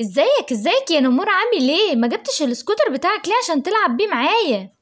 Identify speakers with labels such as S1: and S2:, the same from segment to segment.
S1: ازيك ازيك يا نمور عامل ايه ما جبتش السكوتر بتاعك ليه عشان تلعب بيه معايا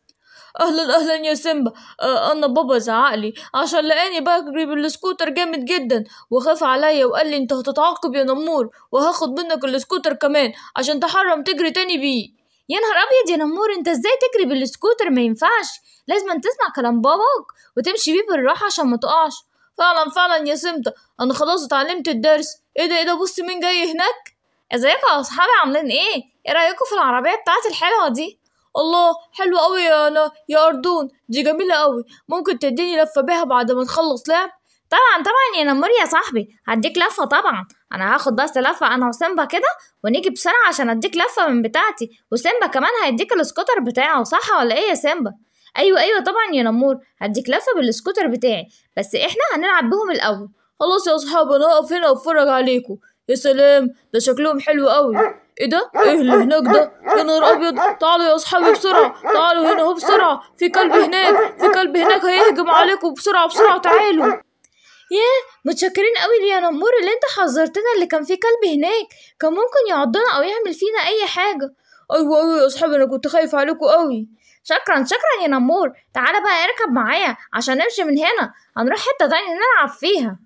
S1: اهلا اهلا يا سيمبا آه انا بابا زعقلي عشان لقاني بجري بالسكوتر جامد جدا وخاف عليا وقال لي انت هتتعاقب يا نمور وهاخد منك السكوتر كمان عشان تحرم تجري تاني بيه يا نهار ابيض يا نمور انت ازاي تجري بالسكوتر ما ينفعش لازم تسمع كلام باباك وتمشي بيه بالراحه عشان ما تقعش فعلا فعلا يا سمتة انا خلاص اتعلمت الدرس ايه ده ايه ده بص مين جاي هناك ازيكم يا اصحابي عاملين ايه ايه رايكم في العربيه بتاعتي الحلوه دي الله حلوه قوي يا أنا يا اردون دي جميله قوي ممكن تديني لفه بيها بعد ما نخلص لعب طبعا طبعا يا نمر يا صاحبي هديك لفه طبعا انا هاخد بس لفه انا وسيمبا كده ونيجي بسرعه عشان اديك لفه من بتاعتي وسيمبا كمان هيديك السكوتر بتاعه صح ولا ايه يا سيمبا ايوه ايوه طبعا يا نمور هديك لفه بالسكوتر بتاعي بس احنا هنلعب بهم الاول خلاص يا اصحابي انا هقف هنا واتفرج عليكم يا سلام ده شكلهم حلو قوي ايه ده ايه اللي هناك ده يا نهار ابيض تعالوا يا اصحابي بسرعه تعالوا هنا اهو بسرعه في كلب هناك في كلب هناك هيهجم عليكم بسرعه بسرعه تعالوا ياه متشكرين قوي يا نمور اللي انت حذرتنا اللي كان في كلب هناك كان ممكن يعضنا او يعمل فينا اي حاجه ايوه ايوه يا اصحابي انا كنت خايف عليكم قوي شكرا شكرا يا نمور تعالى بقى اركب معايا عشان نمشي من هنا هنروح حته تانية نلعب فيها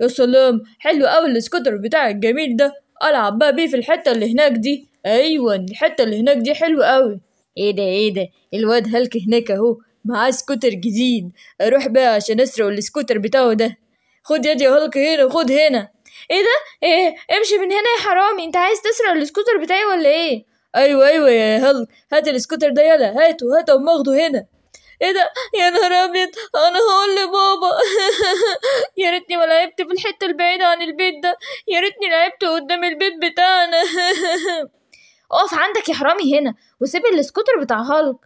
S1: يا سلام حلو أوي السكوتر بتاعك الجميل ده ألعب بقى بيه في الحتة اللي هناك دي أيوة الحتة اللي هناك دي حلوة أوي ايه ده ايه ده الواد هلك هناك اهو معاه سكوتر جديد اروح بقى عشان اسرق السكوتر بتاعه ده خد يدي يا هلك هنا وخد هنا ايه ده ايه امشي من هنا يا حرامي انت عايز تسرق السكوتر بتاعي ولا ايه ايوه ايوه يا هلك هات السكوتر ده يلا هاته هاته وماخده هنا ايه ده يا نهار ابيض انا هقول لبابا الحتة البعيدة عن البيت ده يا ريتني لعبت قدام البيت بتاعنا اقف عندك يا حرامي هنا وسيب السكوتر بتاع هالك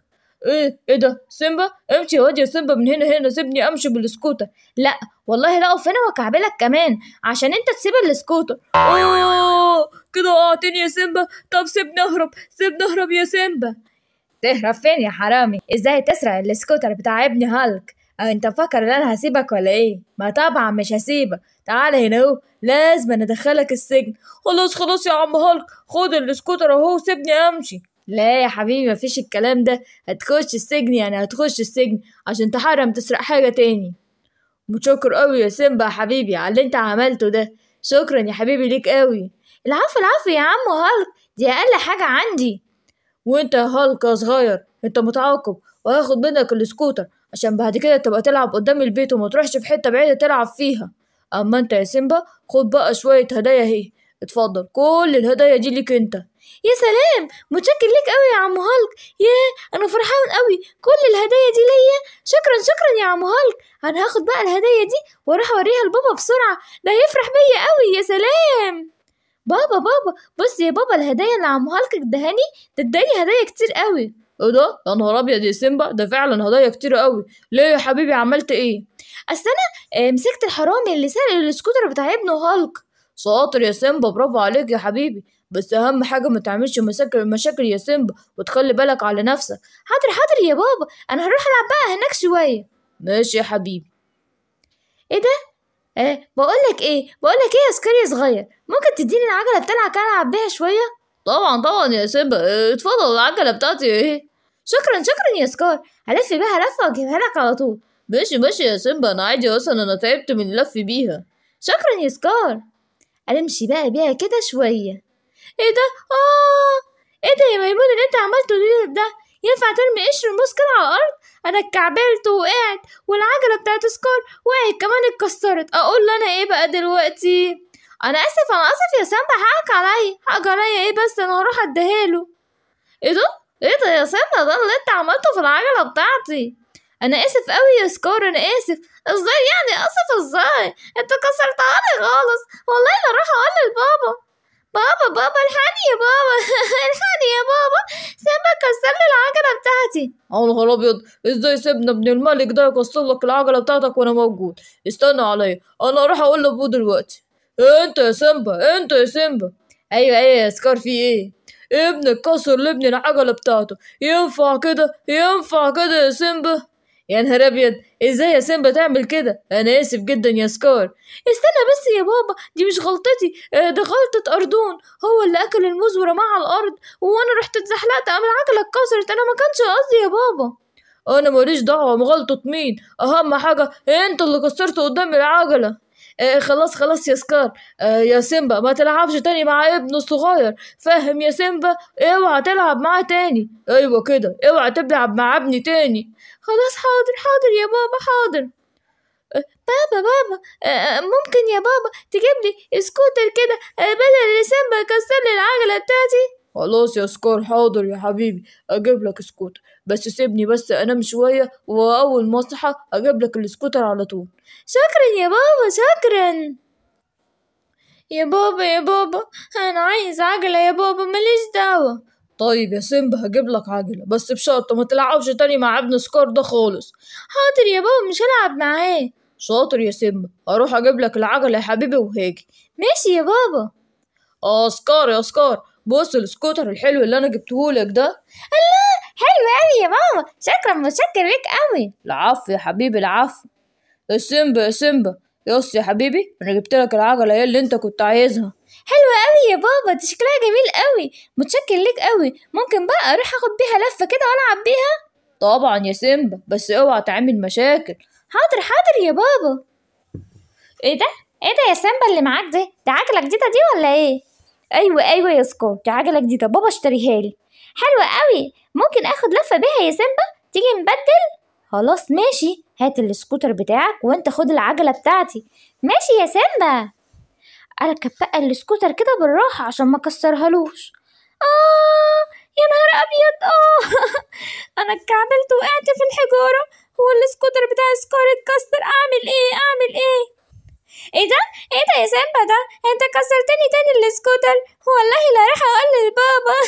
S1: ايه ايه ده سيمبا امشي واد يا سيمبا من هنا هنا سيبني امشي بالسكوتر لا والله لا اقف هنا واكعبلك كمان عشان انت تسيب السكوتر اوه كده وقعتني يا سيمبا طب سيبني اهرب سيبني اهرب يا سيمبا تهرب فين يا حرامي ازاي تسرق السكوتر بتاع ابني هالك آه، انت مفكر ان انا هسيبك ولا ايه ما طبعا مش هسيبك تعال هنا اهو لازم ادخلك السجن خلاص خلاص يا عم هالك خد السكوتر اهو سيبني امشي لا يا حبيبي مفيش الكلام ده هتخش السجن يعني هتخش السجن عشان تحرم تسرق حاجة تاني متشكر قوي يا سيمبا يا حبيبي على اللي انت عملته ده شكرا يا حبيبي ليك قوي العفو العفو يا عم هالك دي اقل حاجة عندي وانت يا هالك يا صغير انت متعاقب وهاخد منك السكوتر عشان بعد كده تبقى تلعب قدام البيت وما تروحش في حتة بعيدة تلعب فيها أما أنت يا سيمبا خد بقى شوية هدايا أهي اتفضل كل الهدايا دي ليك أنت يا سلام متشكر ليك قوي يا عم هالك ياه انا فرحان قوي كل الهدايا دي ليا شكرا شكرا يا عم هالك انا هاخد بقى الهدايا دي واروح اوريها لبابا بسرعه ده هيفرح بيا قوي يا سلام بابا بابا بص يا بابا الهدايا اللي عم هالك ادهاني ده اداني هدايا كتير قوي ايه ده يا نهار ابيض يا سيمبا ده فعلا هدايا كتير قوي ليه يا حبيبي عملت ايه اصل انا آه، مسكت الحرامي اللي سرق السكوتر بتاع ابنه هالك شاطر يا سيمبا برافو عليك يا حبيبي بس اهم حاجه ما تعملش مشاكل مشاكل يا سيمبا وتخلي بالك على نفسك حاضر حاضر يا بابا انا هروح العب بقى هناك شويه ماشي يا حبيبي ايه ده ايه بقولك ايه بقولك ايه يا سكري صغير ممكن تديني العجله بتلعب العب بيها شويه طبعا طبعا يا سيمبا اتفضل العجلة بتاعتي ايه شكرا شكرا يا سكار هلف بيها لفة واجيبها لك على طول ماشي ماشي يا سيمبا انا عادي اصلا انا تعبت من اللف بيها شكرا يا سكار امشي بقى بيها كده شوية ايه ده اه ايه ده يا ميمون اللي انت عملته ليه ده ينفع ترمي قشر موس كده على الارض انا اتكعبلت ووقعت والعجله بتاعت سكار وقعت كمان اتكسرت اقول له انا ايه بقى دلوقتي انا اسف انا اسف يا سامبا حقك عليا حقك عليا ايه بس انا هروح له ايه ده ايه ده يا سامبا ده اللي انت عملته في العجله بتاعتي انا اسف قوي يا سكور انا اسف ازاي يعني اسف ازاي انت كسرتها لي خالص والله انا راح اقول لبابا بابا بابا الحقني يا بابا الحقني يا بابا سامبا كسر لي العجله بتاعتي اه نهار ابيض ازاي سيبنا ابن الملك ده يكسر لك العجله بتاعتك وانا موجود استنى عليا انا راح اقول لابوه دلوقتي انت يا سيمبا انت يا سيمبا ايوه ايوه يا سكار في ايه ابنك كسر لابني العجله بتاعته ينفع كده ينفع كده يا سيمبا يا نهار ابيض ازاي يا سيمبا تعمل كده انا اسف جدا يا سكار استنى بس يا بابا دي مش غلطتي آه، ده غلطة اردون هو اللي اكل الموز ورمى على الارض وانا رحت اتزحلقت قام العجله اتكسرت انا ما كانش قصدي يا بابا انا ماليش دعوه بغلطه مين اهم حاجه انت اللي كسرت قدامي العجله إيه، إيه، خلاص خلاص يا سكار آه يا سيمبا ما تلعبش تاني مع ابنه الصغير فاهم يا سيمبا اوعى تلعب معاه تاني ايوه كده اوعى تلعب مع ابني تاني خلاص حاضر حاضر يا ماما حاضر آه، بابا بابا آه، آه، ممكن يا بابا تجيب لي سكوتر كده بدل سيمبا يكسر لي العجلة بتاعتي خلاص يا سكار حاضر يا حبيبي اجيب لك سكوتر بس سيبني بس أنام شوية وأول ما أصحى أجيب لك السكوتر على طول شكرا يا بابا شكرا يا بابا يا بابا أنا عايز عجلة يا بابا ماليش دعوة طيب يا سيمبا هجيب لك عجلة بس بشرط ما تلعبش تاني مع ابن سكار ده خالص حاضر يا بابا مش هلعب معاه شاطر يا سيمبا هروح اجيب لك العجلة يا حبيبي وهاجي ماشي يا بابا اسكار يا اسكار بص السكوتر الحلو اللي انا جبتهولك ده الله حلو أوي يا ماما شكرا متشكر ليك أوي العفو يا حبيبي العفو يا سيمبا يا سيمبا يس يا حبيبي أنا جبت لك العجلة هي اللي أنت كنت عايزها حلوة أوي يا بابا دي شكلها جميل أوي متشكر ليك أوي ممكن بقى أروح أخد بيها لفة كده وألعب بيها طبعا يا سيمبا بس اوعى تعمل مشاكل حاضر حاضر يا بابا ايه ده ايه ده يا سيمبا اللي معاك ده؟ دي عجله جديده دي ولا ايه ايوه ايوه يا سكار دي عجله جديده بابا اشتريها لي حلوه أوي ممكن اخد لفه بيها يا سيمبا تيجي نبدل خلاص ماشي هات السكوتر بتاعك وانت خد العجله بتاعتي ماشي يا سيمبا اركب بقى السكوتر كده بالراحه عشان ما اكسرهالوش اه يا نهار ابيض اه انا اتكعبلت وقعت في الحجاره هو السكوتر بتاع سكار اتكسر اعمل ايه اعمل ايه ايه ده ايه ده يا سيمبا ده انت كسرتني تاني السكوتر والله لا راح اقول لبابا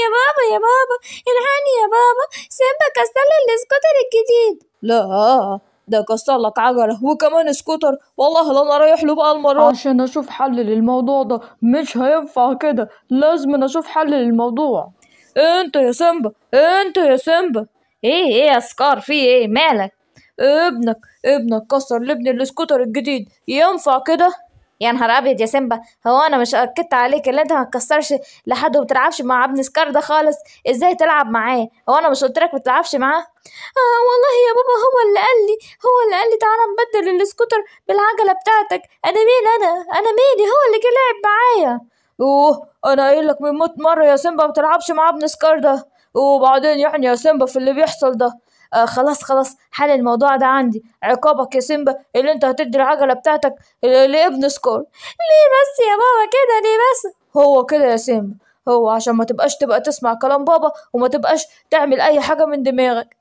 S1: يا بابا يا بابا الحقني يا بابا سيمبا كسر السكوتر الجديد لا ده كسر لك عجلة وكمان سكوتر والله لا انا رايح له بقى المرة عشان اشوف حل للموضوع ده مش هينفع كده لازم اشوف حل للموضوع انت يا سيمبا انت يا سيمبا ايه ايه يا سكار في ايه مالك ابنك ابنك كسر لابني السكوتر الجديد ينفع كده يا يعني نهار ابيض يا سيمبا هو انا مش اكدت عليك اللي انت ما تكسرش لحد وبتلعبش مع ابن سكار ده خالص ازاي تلعب معاه هو انا مش قلت لك بتلعبش معاه آه والله يا بابا هو اللي قال لي هو اللي قال لي تعالى نبدل السكوتر بالعجله بتاعتك انا مين انا انا مين هو اللي جه لعب معايا اوه انا قايل لك من 100 مره يا سيمبا ما بتلعبش مع ابن سكار ده وبعدين يعني يا سيمبا في اللي بيحصل ده آه خلاص خلاص حل الموضوع ده عندي عقابك يا سيمبا اللي انت هتدي العجلة بتاعتك لابن سكور ليه بس يا بابا كده ليه بس هو كده يا سيمبا هو عشان ما تبقاش تبقى تسمع كلام بابا وما تبقاش تعمل اي حاجة من دماغك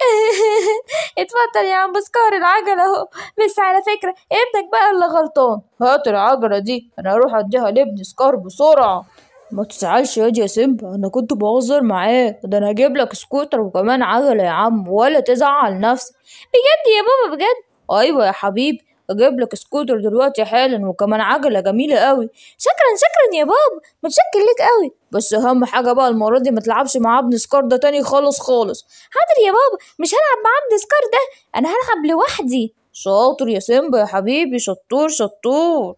S1: اتفضل يا عم بسكار العجلة اهو بس على فكرة ابنك بقى اللي غلطان هات العجلة دي انا هروح اديها لابن سكار بسرعة ما تزعلش يا سيمبا انا كنت بهزر معاك ده انا هجيب لك سكوتر وكمان عجله يا عم ولا تزعل نفسك بجد يا بابا بجد ايوه يا حبيبي اجيب لك سكوتر دلوقتي حالا وكمان عجله جميله قوي شكرا شكرا يا بابا متشكر ليك قوي بس اهم حاجه بقى المره دي ما تلعبش مع ابن سكار ده تاني خالص خالص حاضر يا بابا مش هلعب مع ابن سكار ده انا هلعب لوحدي شاطر يا سيمبا يا حبيبي شطور شطور